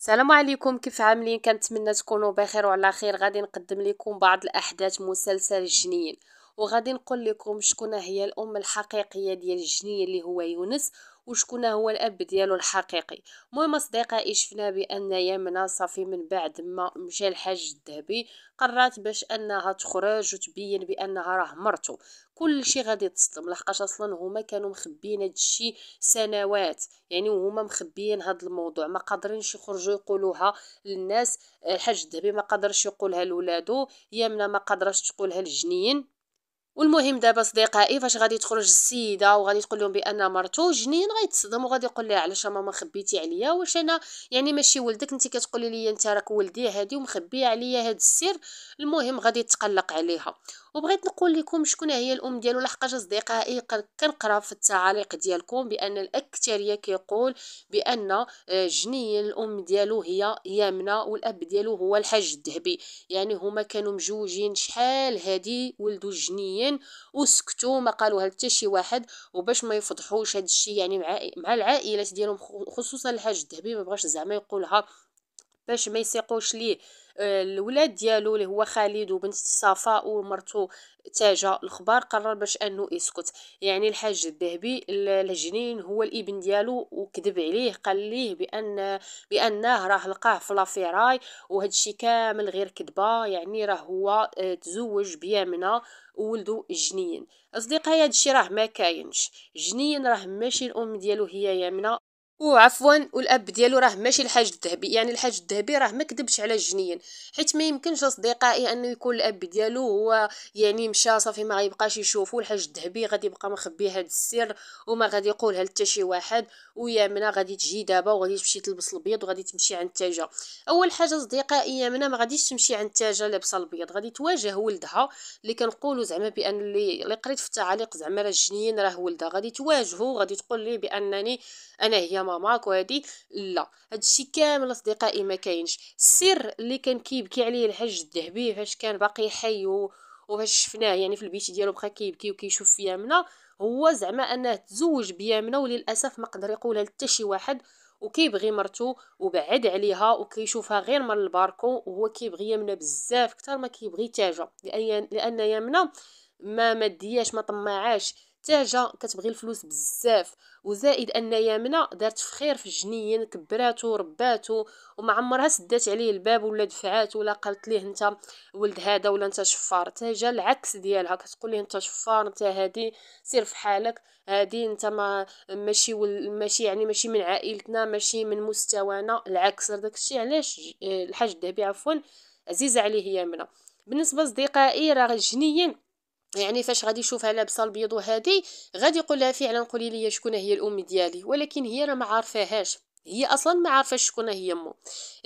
السلام عليكم كيف عاملين كنتمنى تكونوا بخير وعلى خير غادي نقدم لكم بعض الاحداث مسلسل الجنين وغادي نقول لكم شكون هي الام الحقيقيه ديال الجنين اللي هو يونس وشكون هو الاب ديالو الحقيقي المهم اصدقائي شفنا بان يمنى صافي من بعد ما مشى الحج الذهبي قررت باش انها تخرج وتبين بانها راه مرته كل شيء غادي تصدم لحقاش اصلا هما كانوا مخبيين هادشي سنوات يعني وهما مخبيين هاد الموضوع ما قادرينش يخرجوا يقولوها للناس الحاج الذهبي ما قدرش يقولها لولادو يمنى ما قدرش تقولها للجنين والمهم دابا اصدقائي فاش غادي تخرج السيده وغادي تقول لهم بان مرتو جنين غيتصدم وغادي يقول لها علاش ماما خبيتي عليا واش انا يعني ماشي ولدك انت كتقولي لي انت راك ولدي هادي ومخبيه عليا هاد السر المهم غادي تقلق عليها وبغيت نقول لكم شكون هي الام ديالو لحقاش اصدقائي كنقرا في التعاليق ديالكم بان الاكثريه كيقول بان آه، جنين الام ديالو هي يامنه والاب ديالو هو الحاج الذهبي يعني هما كانوا مجوجين شحال هادي ولدو الجنين الاخرين وسكتوا ما قالوا حتى شي واحد وباش ما يفضحوش هذا الشيء يعني مع مع العائلات ديالهم خصوصا الحاج الذهبي ما بغاش زعما يقولها باش ما يسيقوش لي آه، الولاد ديالو اللي هو خالد وبنت صفاء ومرتو تاجا الخبار قرر باش انه يسكت يعني الحاج الذهبي الجنين هو الابن ديالو وكذب عليه قال ليه بان بانه راه لقاه في لافيراي وهذا الشيء كامل غير كذبه يعني راه هو آه، تزوج بيامنه ولدو جنين اصدقائي هذا الشيء راه ما كاينش جنين راه ماشي الام ديالو هي يامنه وعفوا والاب ديالو راه ماشي الحاج الذهبي يعني الحاج الذهبي راه ما كذبش على الجنين حيت ما يمكنش اصدقائي انه يكون الاب ديالو هو يعني مشى صافي ما غيبقاش يشوفو الحاج الذهبي غادي يبقى مخبي هذا السر وما غادي يقولها لتا شي واحد ويا منى غادي تجي دابا وغادي تمشي تلبس البيض وغادي تمشي عند تاجه اول حاجه اصدقائي يا منى ما غاديش تمشي عند تاجه لابسه البيض غادي تواجه ولدها اللي كنقولوا زعما بان اللي قريت في التعاليق زعما راه الجنين راه ولدها غادي تواجهه غادي تقول ليه بانني انا هي ماماك وهادي لا هادشي كامل اصدقائي ما كاينش السر اللي كان كيبكي عليه الحج الذهبي فاش كان باقي حي وفاش شفناه يعني في البيت ديالو بقى كيبكي وكيشوف في يامنا هو زعما انه تزوج بيامنا وللاسف ما قدر يقولها لتا شي واحد وكيبغي مرتو وبعد عليها وكيشوفها غير من الباركو وهو كيبغي يمنى بزاف كتر ما كيبغي تاجه لان لان يمنى ما مدياش ما طماعاش محتاجه كتبغي الفلوس بزاف وزائد ان يامنا دارت فخير في الجنين كبراتو رباتو وما عمرها سدات عليه الباب ولا دفعات ولا قالت ليه انت ولد هذا ولا انت شفار حتى جا العكس ديالها كتقول ليه انت شفار انت هادي سير في حالك هادي انت ما ماشي ماشي يعني ماشي من عائلتنا ماشي من مستوانا العكس داكشي علاش الحاج الذهبي عفوا عزيزه عليه يامنا بالنسبه لصديقائي راه جنين يعني فاش غادي يشوفها لابسه البيض وهادي غادي يقول لها فعلا قولي لي شكون هي الام ديالي ولكن هي راه ما عارفاهاش هي اصلا ما عارفه شكون هي امه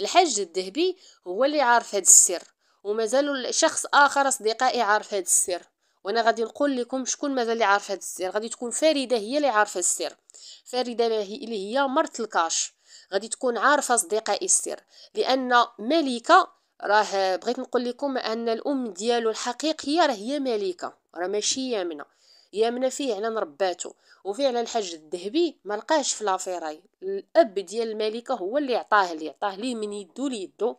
الحاج الذهبي هو اللي عارف هذا السر ومازال شخص اخر اصدقائي عارف هذا السر وانا غادي نقول لكم شكون مازال اللي عارف هذا السر غادي تكون فريده هي اللي عارفه السر فريده اللي هي مرت الكاش غادي تكون عارفه اصدقائي السر لان ملكه راه بغيت نقول لكم ان الام ديالو الحقيقيه راه هي مليكه راه ماشي يامنه يامنه فعلا نرباتو وفعلا الحاج الذهبي ما لقاش في لافيراي الاب ديال الملكه هو اللي عطاه اللي عطاه ليه من يدو ليدو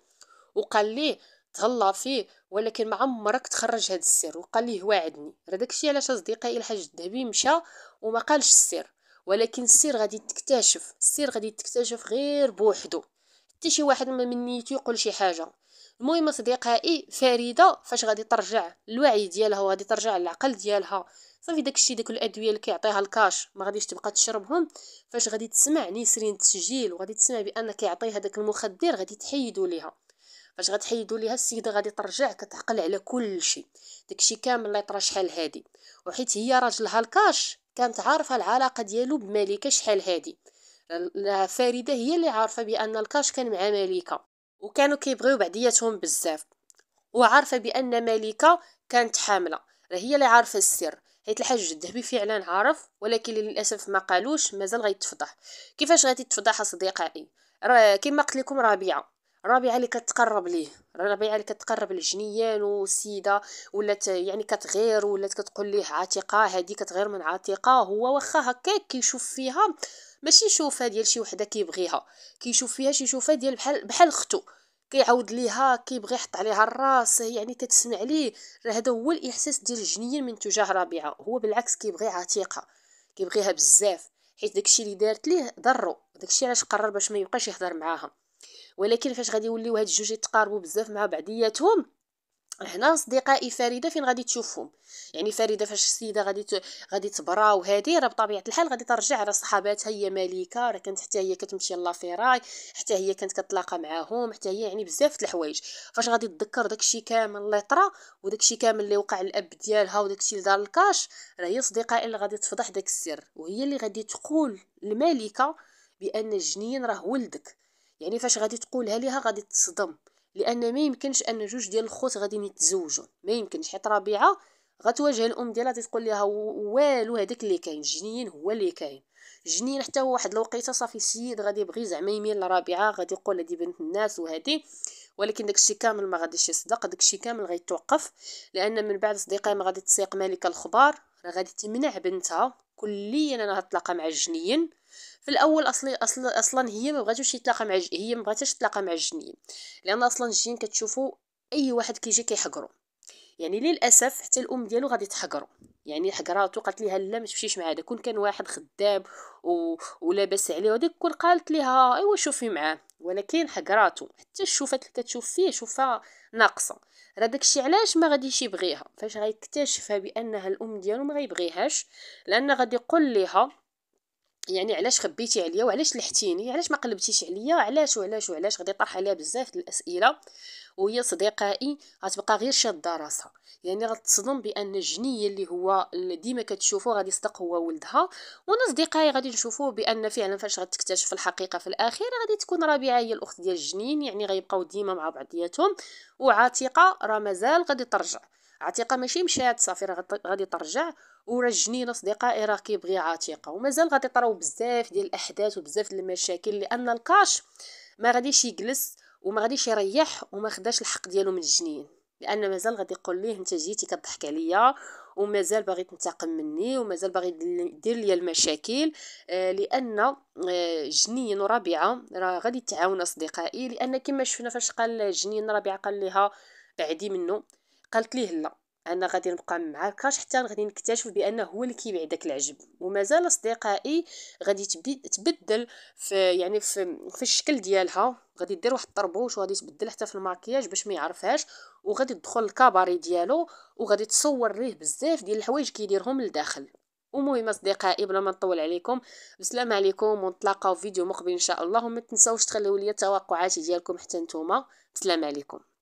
وقال ليه تهلا فيه ولكن ما عمرك تخرج هذا السر وقال ليه واعدني راه داكشي علاش اصدقائي الحاج الذهبي مشى وما قالش السر ولكن السر غادي تكتشف السر غادي تكتشف غير بوحدو حتى شي واحد ما من نيتو يقول شي حاجه المهم اصدقائي فريده فاش غادي ترجع الوعي ديالها وغادي ترجع للعقل ديالها صافي داكشي داك الادويه اللي كيعطيها الكاش ما غاديش تبقى تشربهم فاش غادي تسمع نسرين التسجيل وغادي تسمع بان كيعطيها داك المخدر غادي تحيدوا ليها فاش غتحيدوا ليها السيده غادي ترجع كتعقل على كل شيء داكشي كامل اللي طرا شحال هادي وحيت هي راجلها الكاش كانت عارفه العلاقه ديالو بملكه شحال هادي فريده هي اللي عارفه بان الكاش كان مع ملكه وكانوا كيبغيو بعضياتهم بزاف وعارفه بان ملكه كانت حامله راه هي اللي عارفه السر حيت الحاج الذهبي فعلا عارف ولكن للاسف ما قالوش مازال غيتفضح كيفاش غادي تفضح اصدقائي راه كما قلت لكم رابعه ربيعه اللي كتقرب ليه ربيعه اللي كتقرب لجنيان وسيدة ولات يعني كتغير ولات كتقول ليه عاتقه هذه كتغير من عاتقه هو واخا هكاك كيشوف فيها ماشي شوفة ديال شي وحده كيبغيها كيشوف فيها شي شوفة ديال بحال بحال اختو كيعاود ليها كيبغي يحط عليها الراس يعني كتسمع ليه راه هذا هو الاحساس ديال الجنين من تجاه ربيعه هو بالعكس كيبغي عتيقه كيبغيها بزاف حيت داكشي اللي دارت ليه ضرو داكشي علاش قرر باش ما يبقاش يهضر معاها ولكن فاش غادي يوليو هاد الجوج يتقاربوا بزاف مع بعضياتهم هنا اصدقائي فريده فين غادي تشوفهم يعني فريده فاش السيده غادي ت... غادي تبرا وهادي راه بطبيعه الحال غادي ترجع على صحاباتها هي مليكه راه كانت حتى هي كتمشي لافيراي حتى هي كانت كتلاقى معاهم حتى هي يعني بزاف الحوايج فاش غادي تذكر داكشي كامل اللي طرا وداكشي كامل اللي وقع الاب ديالها وداكشي اللي دار الكاش راه هي اصدقائي اللي غادي تفضح داك السر وهي اللي غادي تقول للمليكه بان الجنين راه ولدك يعني فاش غادي تقولها ليها غادي تصدم لان ما يمكنش ان جوج ديال الخوت غادي يتزوجوا ما يمكنش حيت ربيعه غتواجه الام ديالها تقول لها والو هذاك اللي كاين جنين هو اللي كاين جنين حتى هو واحد الوقيته صافي السيد غادي يبغي زعما يميل لربيعه غادي يقول هذه بنت الناس وهذه ولكن داكشي كامل ما غاديش يصدق داكشي كامل غيتوقف لان من بعد صديقه ما غادي تسيق مالك الخبار راه غادي تمنع بنتها كليا انا غتلاقى مع الجنين في الاول اصلا اصلا هي ما بغاتوش يتلاقى مع ج... هي ما بغاتش تتلاقى مع الجنين لان اصلا الجنين كتشوفوا اي واحد كيجي كيحقرو يعني للاسف حتى الام ديالو غادي تحقرو يعني حقراتو قالت ليها لا ما تمشيش مع هذا كون كان واحد خدام و... ولاباس عليه وديك كون قالت ليها ايوا شوفي معاه ولكن حقراتو حتى الشوفات اللي كتشوف فيه شوفها ناقصه راه داكشي علاش ما غاديش يبغيها فاش غيكتشفها بانها الام ديالو ما غيبغيهاش لان غادي يقول ليها يعني علاش خبيتي عليا وعلاش لحتيني علاش ما قلبتيش عليا علاش وعلاش وعلاش غادي طرح عليها بزاف الاسئله وهي صديقائي غتبقى غير شاده راسها يعني غتصدم بان الجنيه اللي هو اللي ديما كتشوفو غادي يصدق هو ولدها وانا صديقائي غادي نشوفوه بان فعلا فاش غتكتشف الحقيقه في الاخير غادي تكون رابعه هي الاخت ديال الجنين يعني غيبقاو ديما مع بعضياتهم وعاتقه راه مازال غادي ترجع عتيقه ماشي مشات صافي راه غادي ترجع وراه الجنين اصدقائي راه كيبغي عتيقه ومازال غادي يطراو بزاف ديال الاحداث وبزاف ديال المشاكل لان الكاش ما غاديش يجلس وما غاديش يريح وما خداش الحق ديالو من الجنين لان مازال غادي يقول ليه انت جيتي كضحك عليا ومازال باغي تنتقم مني ومازال باغي دير ليا المشاكل آه، لان آه، جنين وربيعه راه غادي تعاون اصدقائي لان كما شفنا فاش قال جنين ربيعه قال لها بعدي منه قالت ليه لا انا غادي نبقى معاك حتى غادي نكتشف بانه هو اللي كيبيع داك العجب ومازال اصدقائي غادي تبدل في يعني في, في الشكل ديالها غادي دير واحد الطربوش وغادي تبدل حتى في الماكياج باش ما يعرفهاش وغادي تدخل الكاباري ديالو وغادي تصور ليه بزاف ديال الحوايج كيديرهم لداخل ومهم اصدقائي بلا ما نطول عليكم بسلام عليكم ونتلاقاو في فيديو مقبل ان شاء الله وما تنساوش تخليو لي التوقعات ديالكم حتى نتوما بسلام عليكم